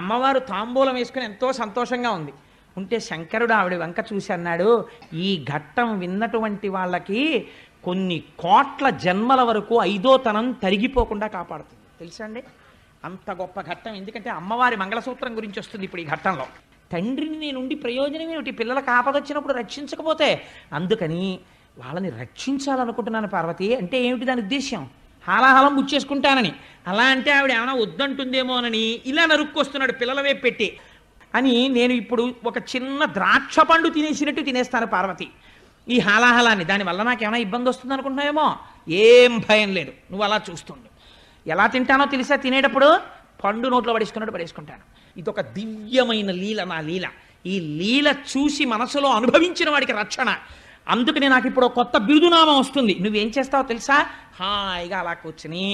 అమ్మవారు తాంబూలం వేసుకుని ఎంతో సంతోషంగా ఉంది ఉంటే శంకరుడు ఆవిడ వెంక చూసి అన్నాడు ఈ ఘట్టం విన్నటువంటి వాళ్ళకి కొన్ని కోట్ల జన్మల వరకు ఐదో తనం తరిగిపోకుండా కాపాడుతుంది తెలుసా అండి అంత గొప్ప ఘట్టం ఎందుకంటే అమ్మవారి మంగళసూత్రం గురించి వస్తుంది ఇప్పుడు ఈ ఘట్టంలో తండ్రిని నేనుండి ప్రయోజనం ఏమిటి పిల్లలకు ఆపదొచ్చినప్పుడు రక్షించకపోతే అందుకని వాళ్ళని రక్షించాలనుకుంటున్నాను పార్వతి అంటే ఏమిటి దాని ఉద్దేశ్యం హాలాహలం బుచ్చేసుకుంటానని అలా అంటే ఆవిడ ఏమైనా వద్దంటుందేమోనని ఇలా నరుక్కొస్తున్నాడు పిల్లలవే పెట్టి అని నేను ఇప్పుడు ఒక చిన్న ద్రాక్ష పండు తినేసినట్టు తినేస్తాను పార్వతి ఈ హాలాహలాన్ని దానివల్ల నాకేమైనా ఇబ్బంది వస్తుంది అనుకుంటున్నావేమో ఏం భయం లేదు నువ్వు అలా చూస్తుండు ఎలా తింటానో తెలిసా తినేటప్పుడు పండు నోట్లో పడేసుకున్నట్టు పడేసుకుంటాను ఇదొక దివ్యమైన లీల నా లీల ఈ లీల చూసి మనసులో అనుభవించిన వాడికి రక్షణ అందుకని నాకు ఇప్పుడు కొత్త బిరుదునామం వస్తుంది నువ్వేం చేస్తావో తెలుసా హాయిగా అలా కూర్చుని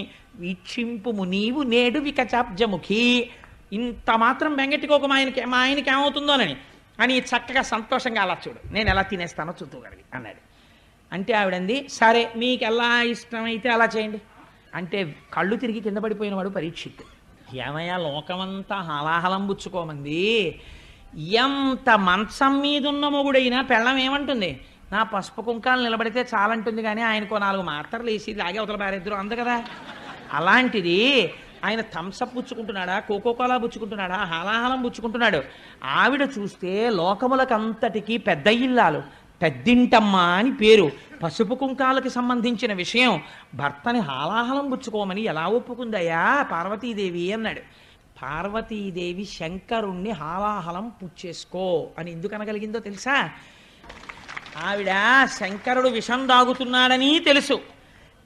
వీక్షింపుము నీవు నేడు వికచాబ్జముఖి ఇంత మాత్రం బెంగెట్టుకోక మా ఆయనకి మా ఆయనకి ఏమవుతుందోనని అని చక్కగా సంతోషంగా అలా చూడు నేను ఎలా తినేస్తానో చూద్దుగలిగి అన్నాడు అంటే ఆవిడంది సరే మీకు ఎలా ఇష్టమైతే అలా చేయండి అంటే కళ్ళు తిరిగి కింద పడిపోయినవాడు పరీక్షిత్ ఏమయ్యా లోకమంతా హలాహలం బుచ్చుకోమంది ఎంత మంచం మీదున్న మొగుడైనా పెళ్ళం ఏమంటుంది నా పసుపు కుంకాలు నిలబడితే చాలంటుంది కానీ ఆయనకో నాలుగు మాత్రలు వేసి లాగే అవతల బారేద్దరు అందు కదా అలాంటిది ఆయన థమ్సప్ పుచ్చుకుంటున్నాడా కోకోకోలా పుచ్చుకుంటున్నాడా హలాహలం పుచ్చుకుంటున్నాడు ఆవిడ చూస్తే లోకములకంతటికీ పెద్ద ఇల్లాలు పెద్దింటమ్మ అని పేరు పసుపు కుంకాలకి సంబంధించిన విషయం భర్తని హాలాహలం పుచ్చుకోమని ఎలా ఒప్పుకుందయ్యా పార్వతీదేవి అన్నాడు పార్వతీదేవి శంకరుణ్ణి హాలాహలం పుచ్చేసుకో అని ఎందుకు అనగలిగిందో తెలుసా ఆవిడ శంకరుడు విషం తాగుతున్నాడని తెలుసు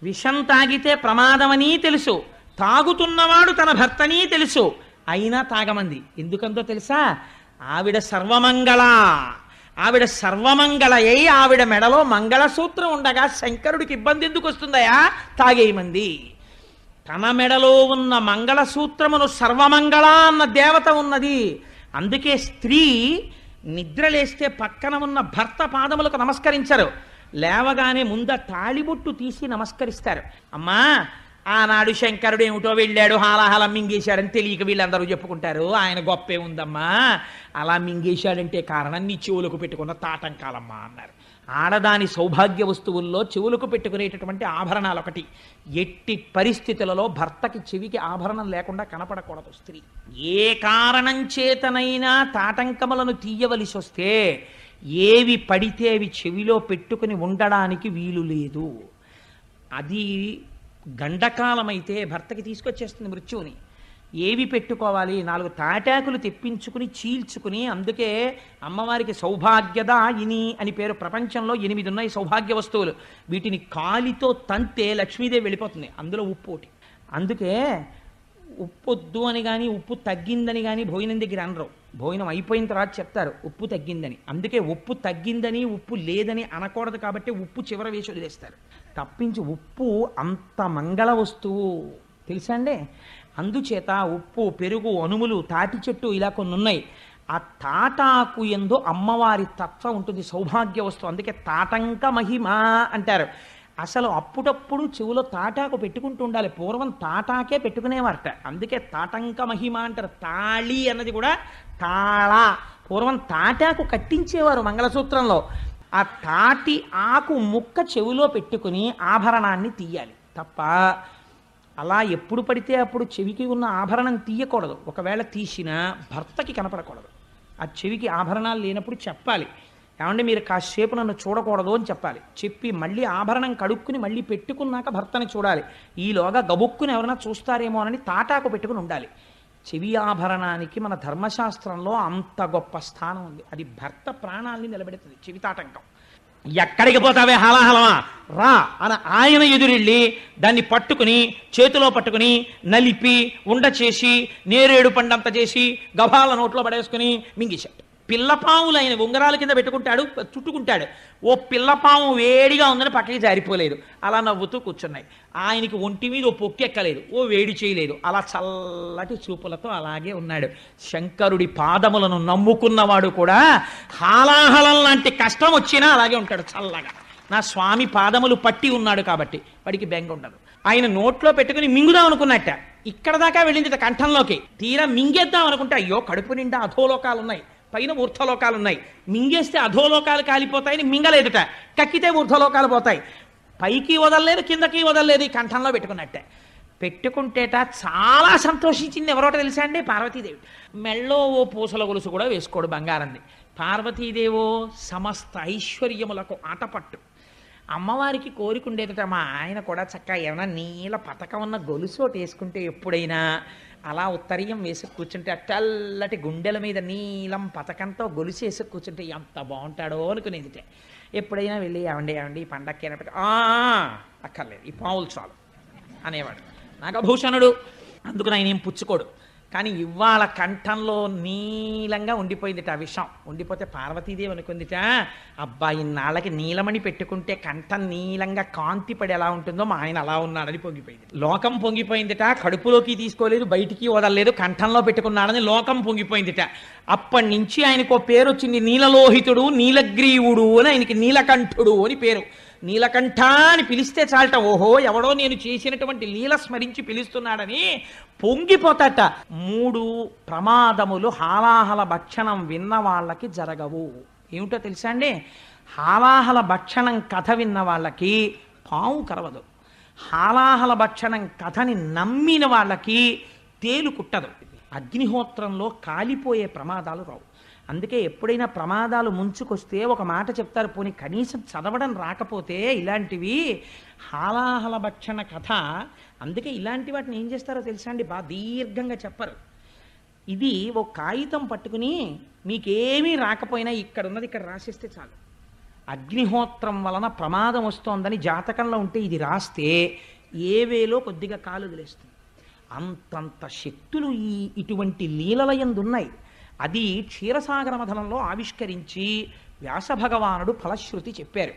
విషం తాగితే ప్రమాదమని తెలుసు తాగుతున్నవాడు తన భర్తని తెలుసు అయినా తాగమంది ఎందుకంతో తెలుసా ఆవిడ సర్వమంగళ ఆవిడ సర్వమంగళయ్యి ఆవిడ మెడలో మంగళసూత్రం ఉండగా శంకరుడికి ఇబ్బంది ఎందుకు వస్తుందయా తాగేయమంది తన మెడలో ఉన్న మంగళసూత్రమును సర్వమంగళ అన్న దేవత ఉన్నది అందుకే స్త్రీ నిద్రలేస్తే పక్కన ఉన్న భర్త పాదములకు నమస్కరించరు లేవగానే ముంద తాళిబొట్టు తీసి నమస్కరిస్తారు అమ్మా ఆనాడు శంకరుడు ఏమిటో వెళ్ళాడు హాలాహాల మింగేశాడని తెలియక వీళ్ళందరూ చెప్పుకుంటారు ఆయన గొప్పే ఉందమ్మా అలా మింగేశాడంటే కారణం నీ చెవులకు పెట్టుకున్న తాటంకాలమ్మా అన్నారు ఆడదాని సౌభాగ్య వస్తువుల్లో చెవులకు పెట్టుకునేటటువంటి ఆభరణాలు ఒకటి ఎట్టి పరిస్థితులలో భర్తకి చెవికి ఆభరణం లేకుండా కనపడకూడదు స్త్రీ ఏ కారణం చేతనైనా తాటంకములను తీయవలసి వస్తే ఏవి పడితే అవి చెవిలో పెట్టుకుని ఉండడానికి వీలు లేదు అది గండకాలమైతే భర్తకి తీసుకొచ్చేస్తుంది మృత్యువుని ఏవి పెట్టుకోవాలి నాలుగు తాటాకులు తెప్పించుకుని చీల్చుకుని అందుకే అమ్మవారికి సౌభాగ్యద ఇని అని పేరు ప్రపంచంలో ఎనిమిది ఉన్నాయి సౌభాగ్య వస్తువులు వీటిని కాలితో తంతే లక్ష్మీదేవి వెళ్ళిపోతుంది అందులో ఉప్పు ఒకటి అందుకే ఉప్పొద్దు అని కానీ ఉప్పు తగ్గిందని కానీ భోజనం దగ్గర అనరు భోజనం అయిపోయిన తర్వాత చెప్తారు ఉప్పు తగ్గిందని అందుకే ఉప్పు తగ్గిందని ఉప్పు లేదని అనకూడదు కాబట్టి ఉప్పు చివర వేసి వదిలేస్తారు తప్పించి ఉప్పు అంత మంగళ వస్తువు తెలుసా అండి అందుచేత ఉప్పు పెరుగు అనుములు తాటి చెట్టు ఇలా కొన్ని ఉన్నాయి ఆ తాటాకు ఎందు అమ్మవారి తత్వం ఉంటుంది సౌభాగ్య వస్తువు అందుకే తాటంక మహిమ అంటారు అసలు అప్పుడప్పుడు చెవులో తాటాకు పెట్టుకుంటూ ఉండాలి పూర్వం తాటాకే పెట్టుకునేవారట అందుకే తాటంక మహిమ అంటారు తాళి అన్నది కూడా తాళ పూర్వం తాటాకు కట్టించేవారు మంగళసూత్రంలో ఆ తాటి ఆకు ముక్క చెవిలో పెట్టుకుని ఆభరణాన్ని తీయాలి తప్ప అలా ఎప్పుడు పడితే అప్పుడు చెవికి ఉన్న ఆభరణం తీయకూడదు ఒకవేళ తీసినా భర్తకి కనపడకూడదు ఆ చెవికి ఆభరణాలు లేనప్పుడు చెప్పాలి ఏమంటే మీరు కాసేపు నన్ను చూడకూడదు అని చెప్పాలి చెప్పి మళ్ళీ ఆభరణం కడుక్కుని మళ్ళీ పెట్టుకున్నాక భర్తని చూడాలి ఈలోగా గబుక్కుని ఎవరైనా చూస్తారేమోనని తాటాకు పెట్టుకుని ఉండాలి చెవి ఆభరణానికి మన ధర్మశాస్త్రంలో అంత గొప్ప స్థానం ఉంది అది భర్త ప్రాణాల్ని నిలబెడుతుంది చెవి తాటంకం ఎక్కడికి పోతావే హలహలమా రా అని ఆయన ఎదురెళ్ళి దాన్ని పట్టుకుని చేతిలో పట్టుకుని నలిపి ఉండ చేసి నేరేడు పండంత చేసి గభాల నోట్లో పడేసుకుని మింగిశాడు పిల్లపాములైన ఉంగరాల కింద పెట్టుకుంటాడు చుట్టుకుంటాడు ఓ పిల్లపాము వేడిగా ఉందని పక్కకి జారిపోలేదు అలా నవ్వుతూ కూర్చున్నాయి ఆయనకి ఒంటి మీద ఓ పొక్కెక్కలేదు ఓ వేడి చేయలేదు అలా చల్లటి చూపులతో అలాగే ఉన్నాడు శంకరుడి పాదములను నమ్ముకున్నవాడు కూడా హాలాహలం లాంటి కష్టం వచ్చినా అలాగే ఉంటాడు చల్లగా నా స్వామి పాదములు పట్టి ఉన్నాడు కాబట్టి వాడికి బెంగ ఉండదు ఆయన నోట్లో పెట్టుకుని మింగుదాం అనుకున్నట్ట ఇక్కడ దాకా వెళ్ళింది కంఠంలోకి తీరా మింగేద్దాం అనుకుంటే అయ్యో కడుపు నిండా అధోలోకాలు ఉన్నాయి పైన ఊర్ధ్వలోకాలు ఉన్నాయి మింగేస్తే అధోలోకాలు కాలిపోతాయని మింగలేదుట కక్కితే ఊర్ధ్వలోకాలు పోతాయి పైకి వదలలేదు కిందకి వదలలేదు ఈ కంఠంలో పెట్టుకున్నట్టే పెట్టుకుంటేట చాలా సంతోషించింది ఎవరోట తెలుసా అండి పార్వతీదేవి మెళ్ళో ఓ పూసల గొలుసు కూడా వేసుకోడు బంగారంది పార్వతీదేవో సమస్త ఐశ్వర్యములకు ఆటపట్టు అమ్మవారికి కోరికుండేదిట మా ఆయన కూడా చక్కగా ఏమైనా నీళ్ళ పథకం ఉన్న గొలుసు ఒకటి వేసుకుంటే ఎప్పుడైనా అలా ఉత్తరీయం వేసి కూర్చుంటే ఆ తెల్లటి గుండెల మీద నీలం గొలిసి వేసి కూర్చుంటే ఎంత బాగుంటాడో అనుకునేది ఎప్పుడైనా వెళ్ళి ఏమండి ఏమండి ఈ పండక్కి అయినప్పటికీ అక్కర్లేదు ఈ పావులు చాలు అనేవాడు నాగభూషణుడు అందుకు నేను ఏం పుచ్చుకోడు కానీ ఇవాళ కంఠంలో నీలంగా ఉండిపోయిందిట ఆ విషం ఉండిపోతే పార్వతీదేవి అనుకుందిట అబ్బాయి నాళ్ళకి నీలమణి పెట్టుకుంటే కంఠం నీలంగా కాంతి పడి ఎలా ఉంటుందో మా ఆయన అలా ఉన్నాడని పొంగిపోయింది లోకం పొంగిపోయిందిట కడుపులోకి తీసుకోలేదు బయటికి వదలలేదు కంఠంలో పెట్టుకున్నాడని లోకం పొంగిపోయిందిట అప్పటి నుంచి ఆయనకు పేరు వచ్చింది నీలలోహితుడు నీలగ్రీవుడు అని ఆయనకి నీలకంఠుడు అని పేరు నీలకంఠ అని పిలిస్తే చాలట ఓహో ఎవడో నేను చేసినటువంటి లీల స్మరించి పిలుస్తున్నాడని పొంగిపోతాట మూడు ప్రమాదములు హాలాహల భక్షణం విన్న వాళ్ళకి జరగవు ఏమిటో తెలుసా అండి హాలాహల భక్షణం కథ విన్న వాళ్ళకి పావు కరవదు హాలాహల భక్షణం కథని నమ్మిన వాళ్ళకి తేలు కుట్టదు అగ్నిహోత్రంలో కాలిపోయే ప్రమాదాలు రావు అందుకే ఎప్పుడైనా ప్రమాదాలు ముంచుకొస్తే ఒక మాట చెప్తారు పోనీ కనీసం చదవడం రాకపోతే ఇలాంటివి హాలాహల భక్షణ కథ అందుకే ఇలాంటి వాటిని ఏం చేస్తారో తెలుసా అండి బాగా దీర్ఘంగా చెప్పరు ఇది ఓ కాగితం పట్టుకుని మీకేమీ రాకపోయినా ఇక్కడ ఉన్నది ఇక్కడ రాసిస్తే చాలు అగ్నిహోత్రం వలన ప్రమాదం వస్తోందని జాతకంలో ఉంటే ఇది రాస్తే ఏ వేలో కొద్దిగా కాలు వదిలేస్తుంది అంతంత శక్తులు ఈ ఇటువంటి లీలల ఉన్నాయి అది క్షీరసాగర మధనంలో ఆవిష్కరించి వ్యాసభగవానుడు ఫలశ్రుతి చెప్పారు